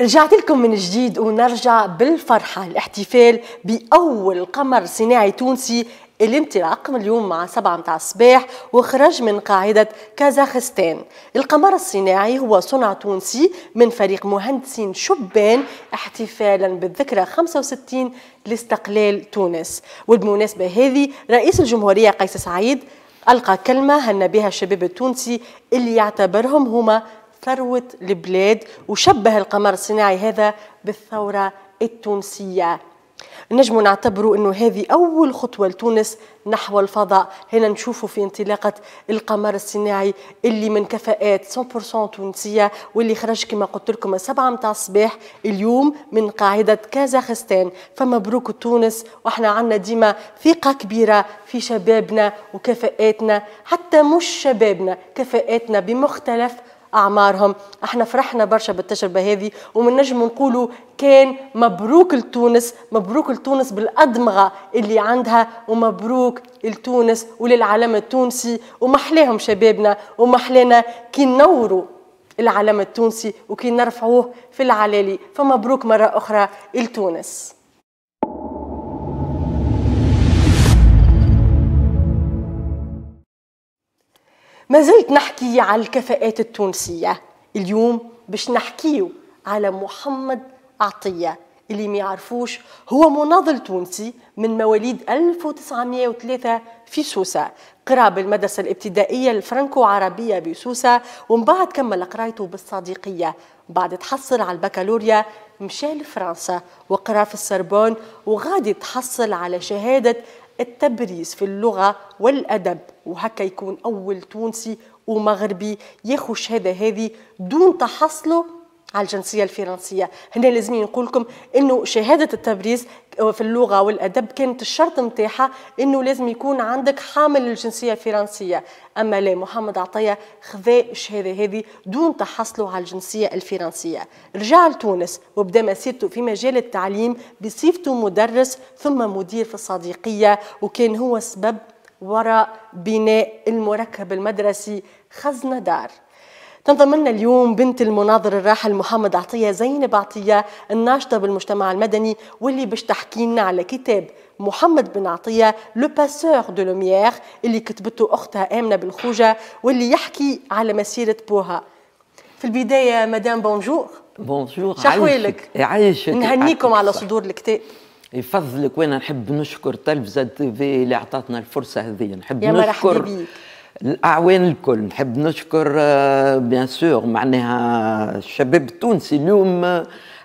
رجعت لكم من جديد ونرجع بالفرحة الاحتفال بأول قمر صناعي تونسي اللي انطلاق من اليوم مع سبعة متاع الصباح وخرج من قاعدة كازاخستان القمر الصناعي هو صنع تونسي من فريق مهندسين شبان احتفالا بالذكرى 65 لاستقلال تونس وبالمناسبة هذه رئيس الجمهورية قيس سعيد ألقى كلمة هن بها الشباب التونسي اللي يعتبرهم هما ثروة البلاد وشبه القمر الصناعي هذا بالثورة التونسية نجم نعتبروا أنه هذه أول خطوة لتونس نحو الفضاء هنا نشوفوا في انطلاقة القمر الصناعي اللي من كفاءات 100% تونسية واللي خرج كما قلت لكم السبعة متاع الصباح اليوم من قاعدة كازاخستان فمبروك تونس وإحنا عنا ديما ثقة كبيرة في شبابنا وكفاءاتنا حتى مش شبابنا كفاءاتنا بمختلف اعمارهم احنا فرحنا برشا بالتجربه هذه ومنجم نقولوا كان مبروك لتونس مبروك لتونس بالادمغه اللي عندها ومبروك لتونس وللعلم التونسي ومحلاهم شبابنا ومحلانا كي نوروا العلم التونسي وكي نرفعوه في العلالي فمبروك مره اخرى لتونس ما زلت نحكي على الكفاءات التونسية اليوم باش نحكيو على محمد عطية اللي ما يعرفوش هو مناضل تونسي من مواليد 1903 في سوسة قرا بالمدرسة الابتدائية الفرنكو عربية بسوسة ومن بعد كمل قرايته بالصديقية بعد تحصل على البكالوريا مشى لفرنسا وقرا في السربون وغادي تحصل على شهادة التبريز في اللغة والأدب وهكا يكون أول تونسي ومغربي ياخو هذا هذه دون تحصله على الجنسية الفرنسية هنا لازم نقول لكم أنه شهادة التبريز آه، في اللغة والأدب كانت الشرط نتاعها أنه لازم يكون عندك حامل الجنسية الفرنسية أما لا محمد عطية خذا الشهادة هذه دون تحصله على الجنسية الفرنسية رجع لتونس وبدا مسيرته في مجال التعليم بصفته مدرس ثم مدير في الصديقية وكان هو السبب وراء بناء المركب المدرسي دار تنضم لنا اليوم بنت المناظر الراحل محمد عطيه زينب عطيه الناشطه بالمجتمع المدني واللي باش تحكي لنا على كتاب محمد بن عطيه لو باسور دو لوميير اللي كتبته اختها امنه بالخوجه واللي يحكي على مسيره بوها في البدايه مدام بونجور بونجور شحوالك يعيشك نهنيكم على صدور الكتاب يفضلك وانا نحب نشكر تلفزه تي في اللي عطاتنا الفرصه هذه نحب يا نشكر بيك. الاعوان الكل نحب نشكر آه، بيان سور معناها الشباب التونسي اليوم آه،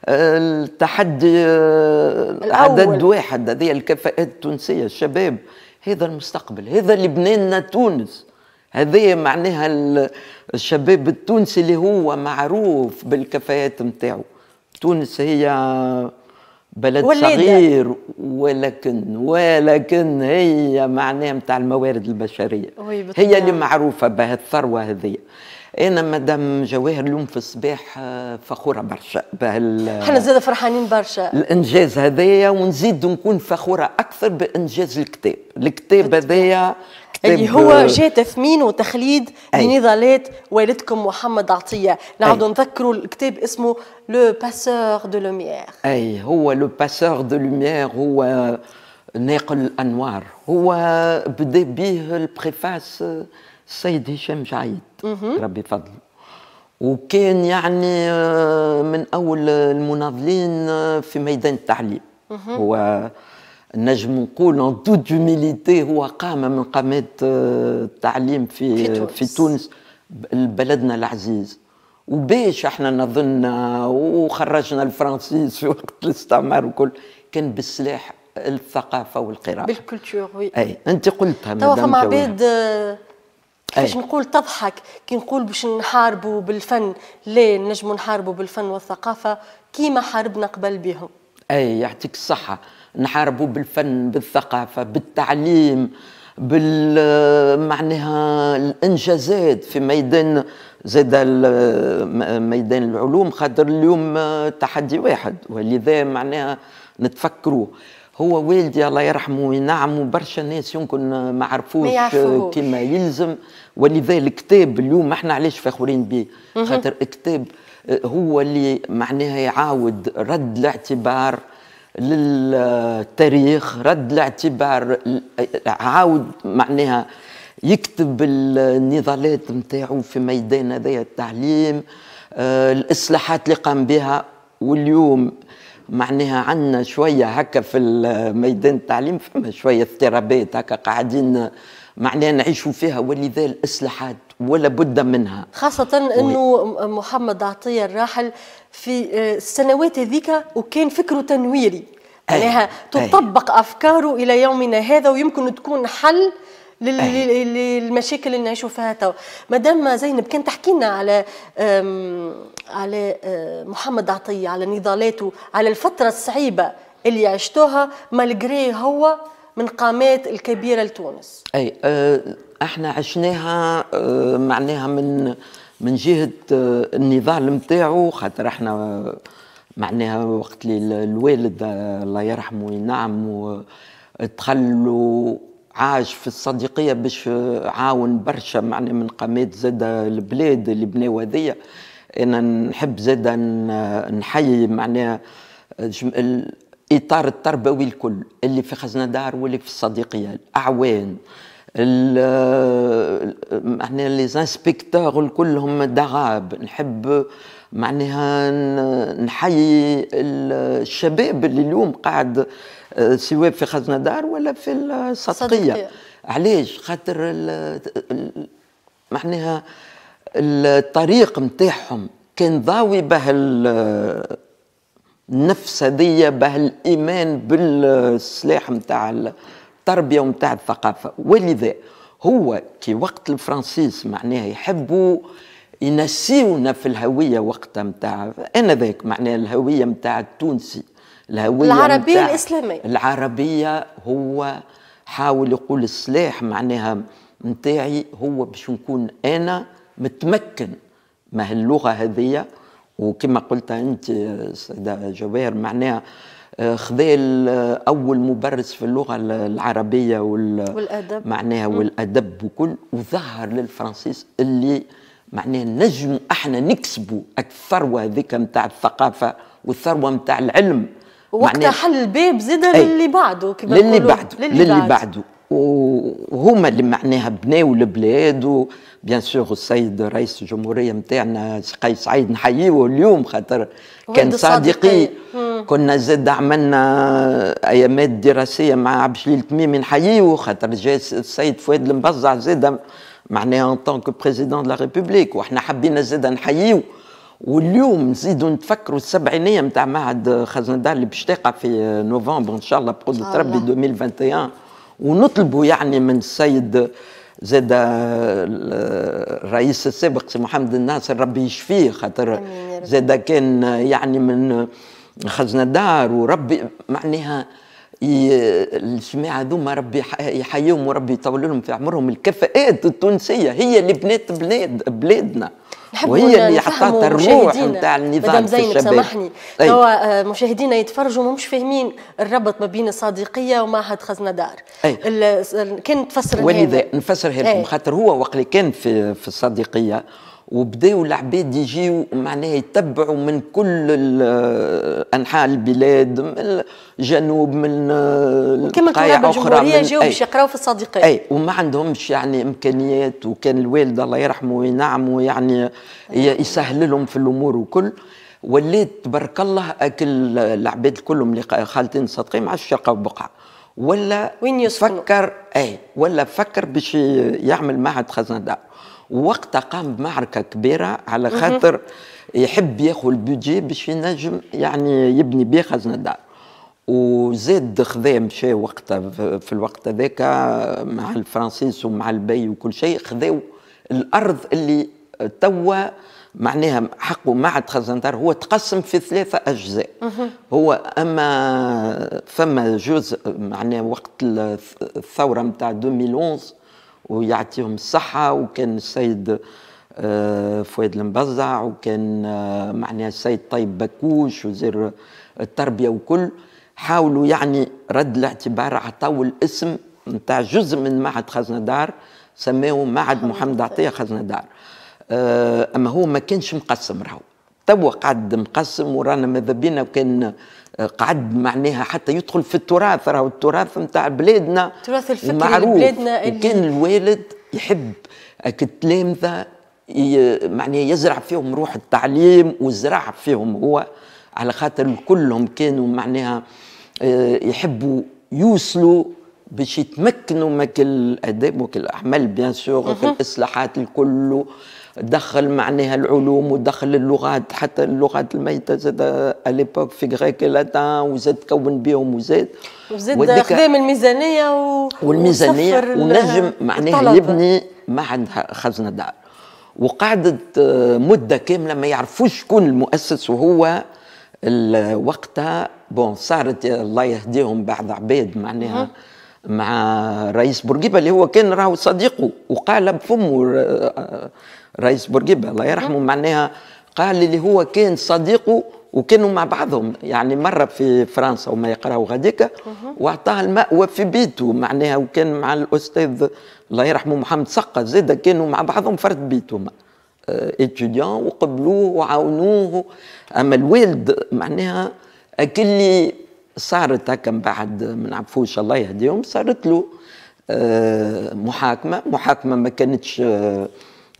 التحدي آه، عدد واحد هذه الكفاءات التونسيه الشباب هذا المستقبل هذا لبناننا تونس هذه معناها الشباب التونسي اللي هو معروف بالكفاءات نتاعو تونس هي بلد صغير ولكن ولكن هي معناها نتاع الموارد البشريه هي اللي معروفه بها الثروه هذه انا مدام جواهر اليوم في الصباح آه، فخوره برشا بهال احنا زاد فرحانين برشا الانجاز هذايا ونزيد نكون فخوره اكثر بانجاز الكتاب الكتاب هذايا اللي هو آه، جاء تثمين وتخليد لنضالات والدكم محمد عطيه نعاودوا نذكروا الكتاب اسمه لو باسور دو لوميير اي هو لو باسور دو لوميير هو ناقل الانوار هو بدا به البريفاس السيد هشام جعيد ربي فضله وكان يعني آه، من اول المناضلين آه، في ميدان التعليم هو نجم نقول ان توت هو قامه من قامات آه، التعليم في في تونس, في تونس بلدنا العزيز وباش احنا نظن وخرجنا الفرنسيس في وقت الاستعمار وكل كان بالسلاح الثقافه والقراءه بالكولتور وي اي انت قلتها توا فما عباد باش نقول تضحك كي نقول باش نحاربوا بالفن ليه نجموا نحاربوا بالفن والثقافه كيما حاربنا قبل بهم اي يعطيك الصحه نحاربوا بالفن بالثقافه بالتعليم بال معناها الانجازات في ميدان زاد ميدان العلوم خاطر اليوم تحدي واحد ولذا معناها نتفكروا هو والدي الله يرحمه وينعمه برشا ناس يمكن ما عرفوش كما يلزم ولذا الكتاب اليوم احنا علاش فخورين به خاطر كتاب آه، هو اللي معناها يعاود رد الاعتبار للتاريخ رد الاعتبار عاود معناها يكتب النضالات نتاعو في ميدان هذايا التعليم آه، الاصلاحات اللي قام بها واليوم معناها عندنا شويه هكا في ميدان التعليم فما شويه اضطرابات هكا قاعدين معناها نعيشوا فيها ولذا الاصلاحات ولا بد منها خاصة أنه محمد عطية الراحل في السنوات هذيك وكان فكره تنويري معناها تطبق أفكاره إلى يومنا هذا ويمكن تكون حل للمشاكل اللي نعيشوا فيها توا مدام زينب كان تحكي لنا على على أه، محمد عطيه على نضالاته على الفتره الصعيبه اللي عشتوها مالجري هو من قامات الكبيره لتونس اي أه، احنا عشناها أه، معناها من من جهه النضال نتاعو خاطر احنا معناها وقت اللي الوالد الله يرحمه وينعم تخلوا عاش في الصديقيه باش عاون برشا معناها من قامات زاد البلاد اللي بناو هذيا انا نحب زاد نحيي معناها الاطار التربوي الكل اللي في خزنه دار واللي في الصديقيه الاعوان معناها لي زانسبكتور الكل هم دغاب نحب معناها نحيي الشباب اللي اليوم قاعد آه، سواء في خزنة دار ولا في الصدقية علاش خاطر معناها الطريق نتاعهم كان ضاوي به النفس هذيا به الايمان بالسلاح نتاع التربيه ونتاع الثقافه ولذا هو كي وقت الفرنسيس معناها يحبوا ينسيونا في الهويه وقتها نتاع انا ذاك معناها الهويه نتاع التونسي الهويه العربيه الاسلاميه العربيه هو حاول يقول السلاح معناها نتاعي هو باش نكون انا متمكن ما اللغه هذية وكما قلتها انت سيده جواهر معناها آه، خذال آه، اول مبرز في اللغه العربيه وال والادب معناها والادب وكل وظهر للفرنسيس اللي معناه نجم احنا نكسبوا الثروه هذيك نتاع الثقافه والثروه نتاع العلم وقتها حل الباب زاد للي بعده كما للي بعده للي, للي بعده وهما اللي معناها بناوا البلاد وبيان سور السيد رئيس الجمهوريه نتاعنا قيس سعيد نحييه اليوم خاطر كان صادقي كنا زاد عملنا ايامات دراسيه مع عبد الجليل تميمي نحييه خاطر جاي السيد فؤاد المبزع زاد معناها ان طونك بريزيدون دو لا ريبوبليك وإحنا حبينا زاد نحييو واليوم نزيدوا نتفكروا السبعينيه نتاع معهد خزندار اللي باش تقع في نوفمبر ان شاء الله بقدرة ربي 2021 ونطلبوا يعني من السيد زاد الرئيس السابق سي محمد الناصر ربي يشفيه خاطر زاد كان يعني من خزندار وربي معناها الجماعه هذوما ربي يحييهم وربي يطول لهم في عمرهم الكفاءات التونسيه هي اللي بنات بلاد بلادنا وهي اللي حطت الروح نتاع النظام في الشباب سامحني توا آه، مشاهدينا يتفرجوا مش فاهمين الربط ما بين الصادقيه ومعهد خزنه دار كان تفسر ولذا نفسرها لكم خاطر هو وقت كان في في الصادقيه وبداوا العباد يجيو معناها يتبعوا من كل انحاء البلاد من الجنوب من قاع اخرى جاوا باش يقراوا في الصديقات اي وما عندهمش يعني امكانيات وكان الوالد الله يرحمه وينعمه يعني آه. يسهل لهم في الامور وكل وليت تبارك الله اكل العباد كلهم اللي خالتين صادقين ما عادش يلقاو بقعه ولا وين يسكنوا فكر اي ولا فكر باش يعمل معهد خزندار وقتها قام بمعركه كبيره على خاطر يحب ياخذ البودجي باش ينجم يعني يبني بيه خزنه دار وزاد خذا مشى وقتها في الوقت هذاك مع الفرنسيس ومع البي وكل شيء خذاو الارض اللي توا معناها حقه عاد خزندار دار هو تقسم في ثلاثة أجزاء هو أما فما جزء معناه وقت الثورة متاع 2011 ويعطيهم الصحة وكان السيد آه، فؤاد المبزع وكان آه، معناها السيد طيب بكوش وزير التربية وكل حاولوا يعني رد الاعتبار عطاو الاسم نتاع جزء من معهد خزنة دار سماه معهد محمد عطية خزنة دار آه، أما هو ما كانش مقسم راهو توا قاعد مقسم ورانا ماذا بينا وكان قعد معناها حتى يدخل في التراث راهو التراث نتاع بلادنا التراث الفكري لبلادنا بلادنا كان الوالد يحب التلامذه معناها يزرع فيهم روح التعليم وزرع فيهم هو على خاطر كلهم كانوا معناها آه، يحبوا يوصلوا باش يتمكنوا من كل الاداب وكل الاعمال بيان سور الاصلاحات الكل دخل معناها العلوم ودخل اللغات حتى اللغات الميته زاد اليبوك في غريك لاتان وزاد كون بهم وزاد وزاد خدام الميزانيه و... والميزانيه ونجم معناها يبني ما عندها خزنه دار وقعدت آه، مده كامله ما يعرفوش شكون المؤسس وهو وقتها بون صارت الله يهديهم بعض عباد معناها مع رئيس بورقيبه اللي هو كان راهو صديقه وقال بفمه آه، آه، رئيس بورقيبه الله يرحمه معناها قال اللي هو كان صديقه وكانوا مع بعضهم يعني مره في فرنسا وما يقراوا غاديكا واعطاه المأوى في بيته معناها وكان مع الاستاذ الله يرحمه محمد سقا زاد كانوا مع بعضهم فرد بيتهم اتيديون آه، وقبلوه وعاونوه اما الوالد معناها اللي صارت هكا من بعد من نعرفوش الله يهديهم صارت له آه، محاكمه محاكمه ما كانتش آه،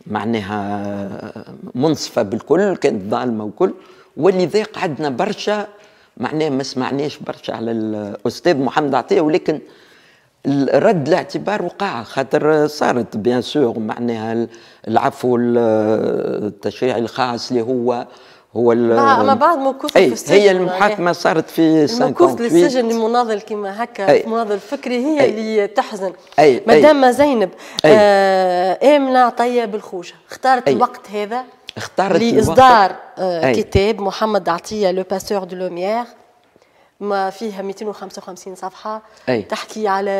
معناها آه، منصفه بالكل كانت ظالمه وكل ولذا قعدنا برشا معناه ما سمعناش برشا على الاستاذ محمد عطيه ولكن رد الاعتبار وقع خاطر صارت بيان سور معناها العفو التشريعي الخاص اللي هو هو مع بعض موقوف في السجن هي يعني. المحاكمه يعني صارت في 58 موقوف للسجن لمناضل كما هكا مناضل فكري هي أي اللي تحزن أي مدام زينب أي آه امنه طيب الخوجه اختارت أي الوقت هذا اختارت لاصدار آه كتاب محمد عطيه لو باسور دو لوميير ما فيها 255 صفحه أي. تحكي على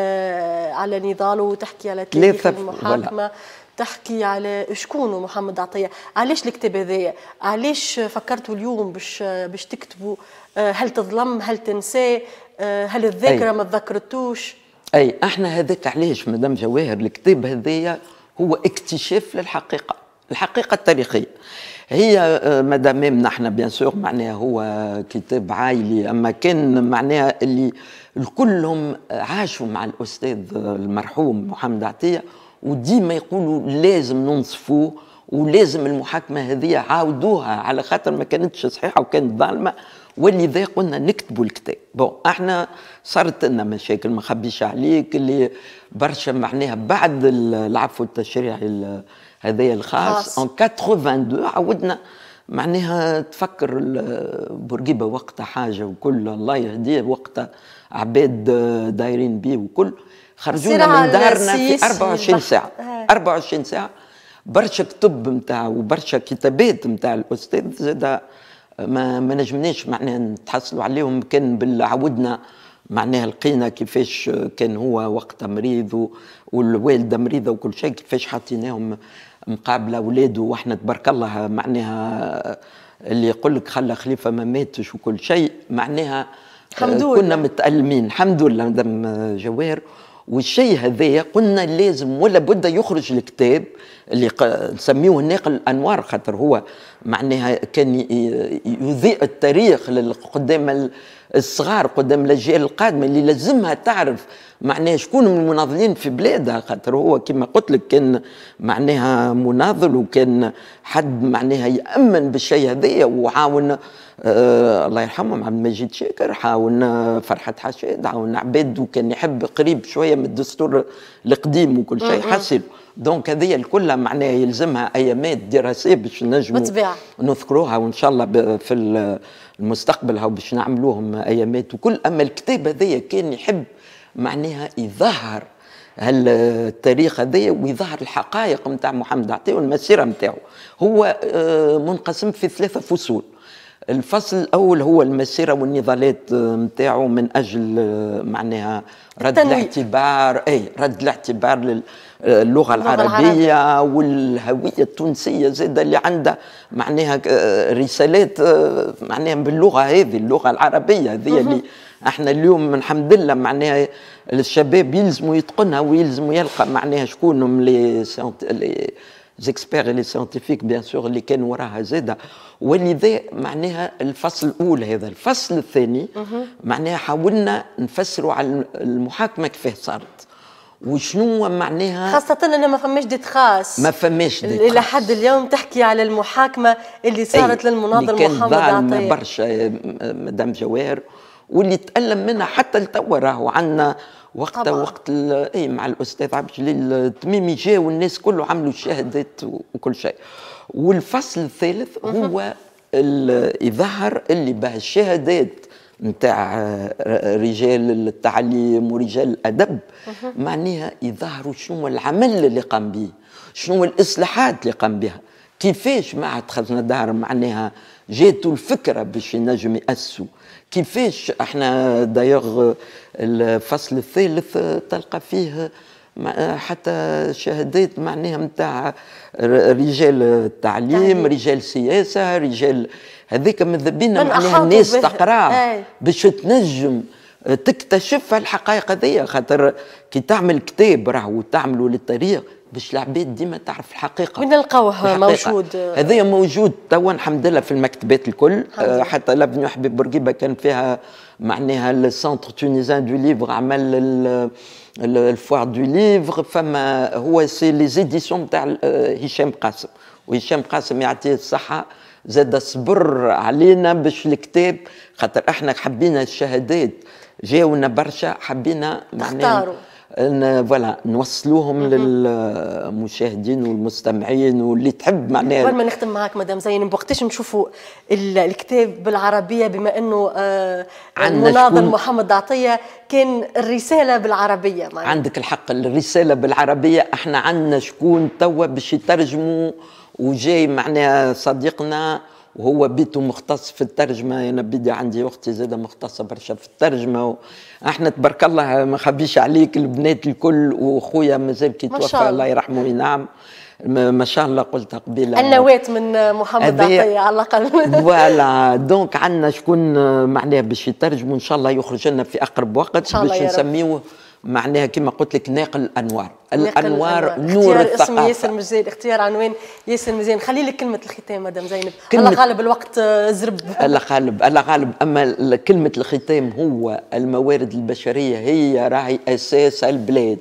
على نضاله وتحكي على تاريخ المحاكمه تحكي على شكونه محمد عطيه علاش الكتاب هذايا علاش فكرتوا اليوم باش باش تكتبوا آه، هل تظلم هل تنسى آه، هل الذاكره ما تذكرتوش اي احنا هذاك علاش مدام جواهر الكتاب هذايا هو اكتشاف للحقيقه الحقيقه التاريخيه هي آه، مدام نحن بيان سور معناها هو كتاب عائلي اما كان معناها اللي الكلهم عاشوا مع الاستاذ المرحوم محمد عطيه وديما يقولوا لازم ننصفوه ولازم المحاكمة هذه عاودوها على خاطر ما كانتش صحيحة وكانت ظالمة ولذا قلنا نكتبوا الكتاب بون احنا صارت لنا مشاكل ما خبيش عليك اللي برشا معناها بعد العفو التشريعي هذايا الخاص ان 82 عودنا معناها تفكر بورقيبه وقتها حاجه وكل الله يهديه وقتها عباد دايرين بيه وكل خرجونا من دارنا في 24 ساعه 24 آه. ساعه برشا كتب نتاع وبرشا كتابات نتاع الاستاذ زاد ما, ما نجمناش معناها نتحصلوا عليهم كان بالعودنا معناها لقينا كيفاش كان هو وقتها مريض والوالده مريضه وكل شيء كيفاش حطيناهم مقابله اولاده واحنا تبارك الله معناها اللي يقول لك خلى خليفه ما ماتش وكل شيء معناها الحمد لله كنا متالمين الحمد لله مدام جوير والشيء هذايا قلنا لازم ولا بد يخرج الكتاب اللي نسميوه هناك الانوار خاطر هو آه معناها كان يضيء التاريخ قدام الصغار قدام الاجيال القادمه اللي لازمها تعرف معناها شكون من المناضلين في بلادها خاطر هو كما قلت لك كان معناها مناضل وكان حد معناها يامن بالشيء هذايا وعاون آه الله يرحمهم عبد المجيد شاكر عاون آه، فرحه حشاد عاون عباد وكان يحب قريب شويه من الدستور القديم وكل شيء حصل دونك هذه الكلها معناها يلزمها ايامات دراسيه باش نجموا بالطبيعه نذكروها وان شاء الله في المستقبل هاو باش نعملوهم ايامات وكل اما الكتاب هذايا كان يحب معناها يظهر هالتاريخ هذايا ويظهر الحقائق نتاع محمد عطيه والمسيره نتاعو هو آه، منقسم في ثلاثه فصول الفصل الاول هو المسيره والنضالات نتاعو آه، من اجل آه، معناها رد الاعتبار اي رد الاعتبار لل اللغه العربيه والهويه التونسيه زيد اللي عندها معناها آه، رسالات آه، معناها باللغه هذه اللغه العربيه هذه اللي احنا اليوم الحمد لله معناها الشباب يلزموا يتقنها ويلزموا يلقى معناها شكون هم لي سانت لي زيكسبير لي سانتيفيك بيان سور اللي كانوا وراها زاده ولذا معناها الفصل الاول هذا الفصل الثاني معناها حاولنا نفسروا على المحاكمه كيفاه صارت وشنو معناها خاصة أن ما فماش ديت خاص ما فماش ديت إلى حد اليوم تحكي على المحاكمة اللي صارت للمناظر محمد عطية كان ضاعنا برشا مدام جواهر واللي تألم منها حتى لتوا راهو عندنا وقت وقت اي مع الاستاذ عبد الجليل التميمي جا والناس كله عملوا شهادات وكل شيء والفصل الثالث هو اللي ظهر اللي به الشهادات نتاع آه، رجال التعليم ورجال الادب معناها يظهروا شنو العمل اللي قام به شنو الاصلاحات اللي قام بها كيفاش مع دخلنا دار معناها جات الفكره باش ينجم ياسوا كيفاش احنا دايوغ الفصل الثالث تلقى فيه حتى شهادات معناها نتاع رجال التعليم رجال سياسه رجال هذيك ماذا بينا معناها الناس تقرا إيه. باش تنجم آه، تكتشف الحقائق هذيا خاطر كي تعمل كتاب راهو تعملوا للطريق باش العباد ديما تعرف الحقيقه وين نلقاوه موجود هذيا موجود توا الحمد لله في المكتبات الكل آه، حتى لافنيو حبيب بورقيبه كان فيها معناها السنتر تونيزان دو ليفغ عمل الفوار دو ليفغ فما هو سي لي زيديسيون تاع هشام قاسم وهشام قاسم يعطيه الصحه زاد صبر علينا باش الكتاب خاطر احنا حبينا الشهادات جاونا برشا حبينا نختاروا فوالا نوصلوهم للمشاهدين والمستمعين واللي تحب معناها قبل ما نختم معاك مدام زين بوقتاش نشوفوا الكتاب بالعربيه بما انه آه، المناضل محمد عطيه كان الرساله بالعربيه معناها عندك الحق الرساله بالعربيه احنا عندنا شكون توا باش يترجموا وجاي معنا صديقنا وهو بيته مختص في الترجمه انا بدي عندي اختي زاده مختصه برشا في الترجمه و... احنا تبارك الله ما خبيش عليك البنات الكل وخويا مازال كي توفى الله يرحمه وينعم ما شاء الله قلت قبيله النوات من محمد عطيه على الاقل فوالا دونك عندنا شكون معناها باش يترجموا ان شاء الله يخرج لنا في اقرب وقت باش نسميوه معناها كما قلت لك ناقل الانوار الانوار نور الثقافه اسم ياسر مزيان اختيار عنوان ياسر مزيان خلي لك كلمه الختام مدام زينب الله غالب الوقت آه، زرب الله غالب الله غالب اما كلمه الختام هو الموارد البشريه هي راهي اساس البلاد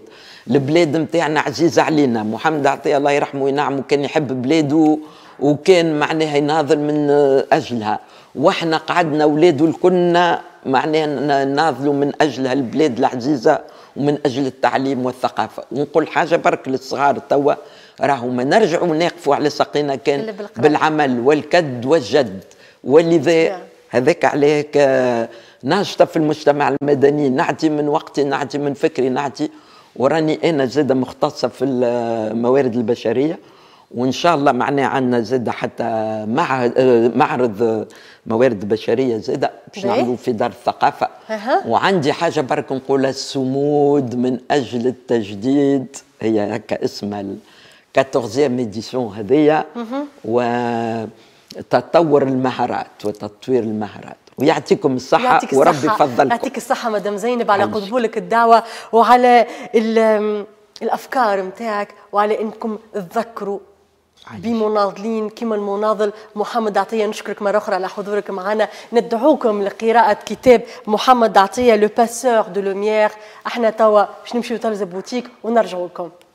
البلاد نتاعنا عزيزه علينا محمد عطيه الله يرحمه وينعمه كان يحب بلاده وكان معناها يناضل من اجلها واحنا قعدنا اولاده الكلنا معناها ناضلوا من اجل هالبلاد العزيزه ومن اجل التعليم والثقافه ونقول حاجه برك للصغار توا راهو ما نرجعوا نقفوا على ساقينا كان بالعمل والكد والجد ولذا هذاك عليك آه، ناشطه في المجتمع المدني نعطي من وقتي نعطي من فكري نعطي وراني انا زاده مختصه في الموارد البشريه وان شاء الله معناه عندنا زاده حتى معهد آه، معرض موارد بشريه زاده باش نعملوا في دار الثقافه أه. وعندي حاجه برك نقولها الصمود من اجل التجديد هي هكا اسمها 14 ميديسيون هذيا وتطور المهارات وتطوير المهارات ويعطيكم الصحة يعطيك وربي الصحة. يفضلكم يعطيك الصحة مدام زينب على قبولك الدعوة وعلى الأفكار متاعك وعلى أنكم تذكروا بمناضلين كما المناضل محمد عطيه نشكرك مره اخرى على حضورك معنا ندعوكم لقراءه كتاب محمد عطيه لو باسور دو لوميير احنا توا باش نمشيو طرز بوتيك ونرجعوا لكم